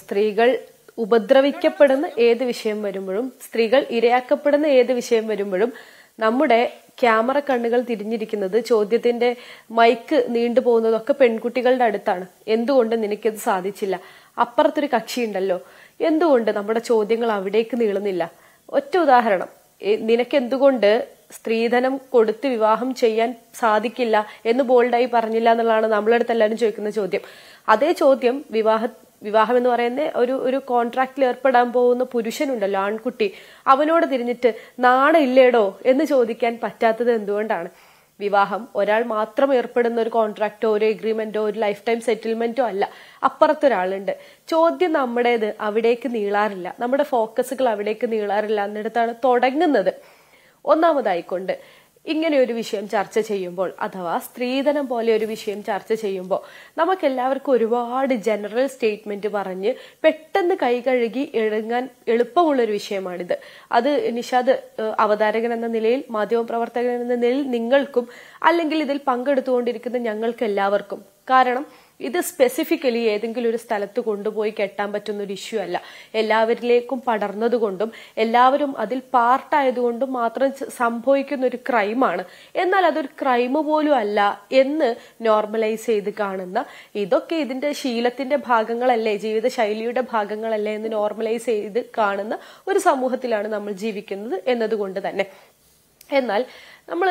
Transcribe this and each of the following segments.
സ്ത്രീകൾ ഉപദ്രവിക്കപ്പെടുന്ന ഏത് വിഷയം വരുമ്പോഴും സ്ത്രീകൾ ഇരയാക്കപ്പെടുന്ന ഏത് വിഷയം വരുമ്പോഴും നമ്മുടെ ക്യാമറ കണ്ണുകൾ തിരിഞ്ഞിരിക്കുന്നത് ചോദ്യത്തിന്റെ മൈക്ക് നീണ്ടു പോകുന്നതൊക്കെ പെൺകുട്ടികളുടെ അടുത്താണ് എന്തുകൊണ്ട് നിനക്കത് സാധിച്ചില്ല അപ്പുറത്തൊരു കക്ഷി ഉണ്ടല്ലോ എന്തുകൊണ്ട് നമ്മുടെ ചോദ്യങ്ങൾ അവിടേക്ക് നീളുന്നില്ല ഒറ്റ ഉദാഹരണം നിനക്കെന്തുകൊണ്ട് സ്ത്രീധനം കൊടുത്ത് വിവാഹം ചെയ്യാൻ സാധിക്കില്ല എന്ന് ബോൾഡായി പറഞ്ഞില്ല എന്നുള്ളതാണ് നമ്മളടുത്ത് എല്ലാവരും ചോദിക്കുന്ന ചോദ്യം അതേ ചോദ്യം വിവാഹ വിവാഹം എന്ന് പറയുന്ന ഒരു ഒരു കോൺട്രാക്റ്റിൽ ഏർപ്പെടാൻ പോകുന്ന പുരുഷനുണ്ടല്ലോ ആൺകുട്ടി അവനോട് തിരിഞ്ഞിട്ട് ഇല്ലേടോ എന്ന് ചോദിക്കാൻ പറ്റാത്തത് എന്തുകൊണ്ടാണ് വിവാഹം ഒരാൾ മാത്രം ഏർപ്പെടുന്ന ഒരു കോൺട്രാക്റ്റോ ഒരു എഗ്രിമെന്റോ ഒരു ലൈഫ് ടൈം സെറ്റിൽമെന്റോ അല്ല അപ്പുറത്തൊരാളുണ്ട് ചോദ്യം നമ്മുടേത് അവിടേക്ക് നീളാറില്ല നമ്മുടെ ഫോക്കസുകൾ അവിടേക്ക് നീളാറില്ല എന്നിടത്താണ് തുടങ്ങുന്നത് ഒന്നാമതായിക്കൊണ്ട് ഇങ്ങനെ ഒരു വിഷയം ചർച്ച ചെയ്യുമ്പോൾ അഥവാ സ്ത്രീധനം പോലെ ഒരു വിഷയം ചർച്ച ചെയ്യുമ്പോൾ നമുക്ക് എല്ലാവർക്കും ഒരുപാട് ജനറൽ സ്റ്റേറ്റ്മെന്റ് പറഞ്ഞ് പെട്ടെന്ന് കൈ കഴുകി എളുപ്പമുള്ള ഒരു വിഷയമാണിത് അത് നിഷാദ് അവതാരകൻ എന്ന നിലയിൽ മാധ്യമ പ്രവർത്തകൻ എന്ന നിലയിൽ നിങ്ങൾക്കും അല്ലെങ്കിൽ ഇതിൽ പങ്കെടുത്തുകൊണ്ടിരിക്കുന്ന ഞങ്ങൾക്ക് എല്ലാവർക്കും കാരണം ഇത് സ്പെസിഫിക്കലി ഏതെങ്കിലും ഒരു സ്ഥലത്ത് കൊണ്ടുപോയി കെട്ടാൻ പറ്റുന്ന ഒരു ഇഷ്യൂ അല്ല എല്ലാവരിലേക്കും പടർന്നതുകൊണ്ടും എല്ലാവരും അതിൽ പാർട്ടായതുകൊണ്ടും മാത്രം സംഭവിക്കുന്ന ഒരു ക്രൈമാണ് എന്നാൽ അതൊരു ക്രൈം പോലും അല്ല എന്ന് നോർമലൈസ് ചെയ്ത് കാണുന്ന ഇതൊക്കെ ഇതിന്റെ ശീലത്തിന്റെ ഭാഗങ്ങളല്ലേ ജീവിതശൈലിയുടെ ഭാഗങ്ങളല്ലേ എന്ന് നോർമലൈസ് ചെയ്ത് കാണുന്ന ഒരു സമൂഹത്തിലാണ് നമ്മൾ ജീവിക്കുന്നത് എന്നതുകൊണ്ട് തന്നെ എന്നാൽ നമ്മൾ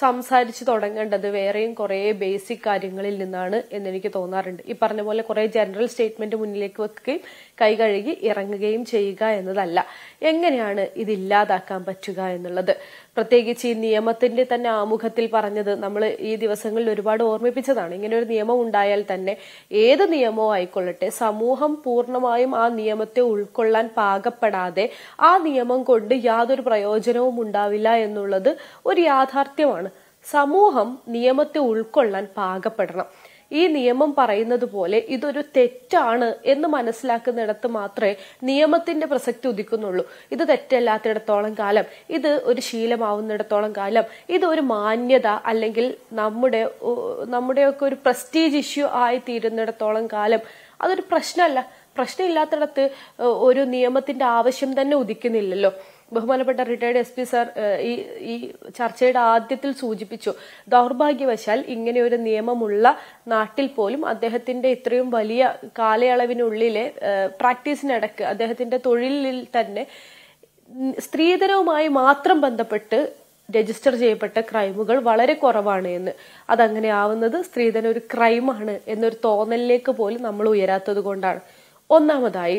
സംസാരിച്ചു തുടങ്ങേണ്ടത് വേറെയും കുറേ ബേസിക് കാര്യങ്ങളിൽ നിന്നാണ് എന്നെനിക്ക് തോന്നാറുണ്ട് ഈ പറഞ്ഞ പോലെ കുറേ ജനറൽ സ്റ്റേറ്റ്മെന്റ് മുന്നിലേക്ക് വെക്കുകയും കൈ കഴുകി ഇറങ്ങുകയും ചെയ്യുക എന്നതല്ല എങ്ങനെയാണ് ഇതില്ലാതാക്കാൻ പറ്റുക എന്നുള്ളത് പ്രത്യേകിച്ച് ഈ നിയമത്തിന്റെ തന്നെ ആമുഖത്തിൽ പറഞ്ഞത് നമ്മൾ ഈ ദിവസങ്ങളിൽ ഒരുപാട് ഓർമ്മിപ്പിച്ചതാണ് ഇങ്ങനെ ഒരു നിയമം ഉണ്ടായാൽ തന്നെ ഏത് നിയമവും ആയിക്കൊള്ളട്ടെ സമൂഹം പൂർണ്ണമായും ആ നിയമത്തെ ഉൾക്കൊള്ളാൻ പാകപ്പെടാതെ ആ നിയമം കൊണ്ട് യാതൊരു പ്രയോജനവും ഉണ്ടാവില്ല എന്നുള്ളത് ഒരു യാഥാർത്ഥ്യമാണ് സമൂഹം നിയമത്തെ ഉൾക്കൊള്ളാൻ പാകപ്പെടണം ഈ നിയമം പറയുന്നത് പോലെ ഇതൊരു തെറ്റാണ് എന്ന് മനസ്സിലാക്കുന്നിടത്ത് മാത്രമേ നിയമത്തിന്റെ പ്രസക്തി ഉദിക്കുന്നുള്ളൂ ഇത് തെറ്റല്ലാത്തിടത്തോളം കാലം ഇത് ഒരു ശീലമാവുന്നിടത്തോളം കാലം ഇത് ഒരു മാന്യത അല്ലെങ്കിൽ നമ്മുടെ നമ്മുടെയൊക്കെ ഒരു പ്രസ്റ്റീജ് ഇഷ്യൂ ആയി തീരുന്നിടത്തോളം കാലം അതൊരു പ്രശ്നമല്ല പ്രശ്നമില്ലാത്തിടത്ത് ഒരു നിയമത്തിന്റെ ആവശ്യം തന്നെ ഉദിക്കുന്നില്ലല്ലോ ബഹുമാനപ്പെട്ട റിട്ടയർഡ് എസ് പി സാർ ഈ ഈ ചർച്ചയുടെ ആദ്യത്തിൽ സൂചിപ്പിച്ചു ദൗർഭാഗ്യവശാൽ ഇങ്ങനെ ഒരു നിയമമുള്ള നാട്ടിൽ പോലും അദ്ദേഹത്തിന്റെ ഇത്രയും വലിയ കാലയളവിനുള്ളിലെ പ്രാക്ടീസിനിടക്ക് അദ്ദേഹത്തിന്റെ തൊഴിലിൽ തന്നെ സ്ത്രീധനവുമായി മാത്രം ബന്ധപ്പെട്ട് രജിസ്റ്റർ ചെയ്യപ്പെട്ട ക്രൈമുകൾ വളരെ കുറവാണ് എന്ന് അതങ്ങനെ ആവുന്നത് സ്ത്രീധന ഒരു ക്രൈമാണ് എന്നൊരു തോന്നലിലേക്ക് പോലും നമ്മൾ ഉയരാത്തത് കൊണ്ടാണ് ഒന്നാമതായി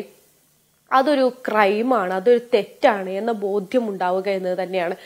അതൊരു ക്രൈമാണ് അതൊരു തെറ്റാണ് എന്ന ബോധ്യമുണ്ടാവുക എന്നത് തന്നെയാണ്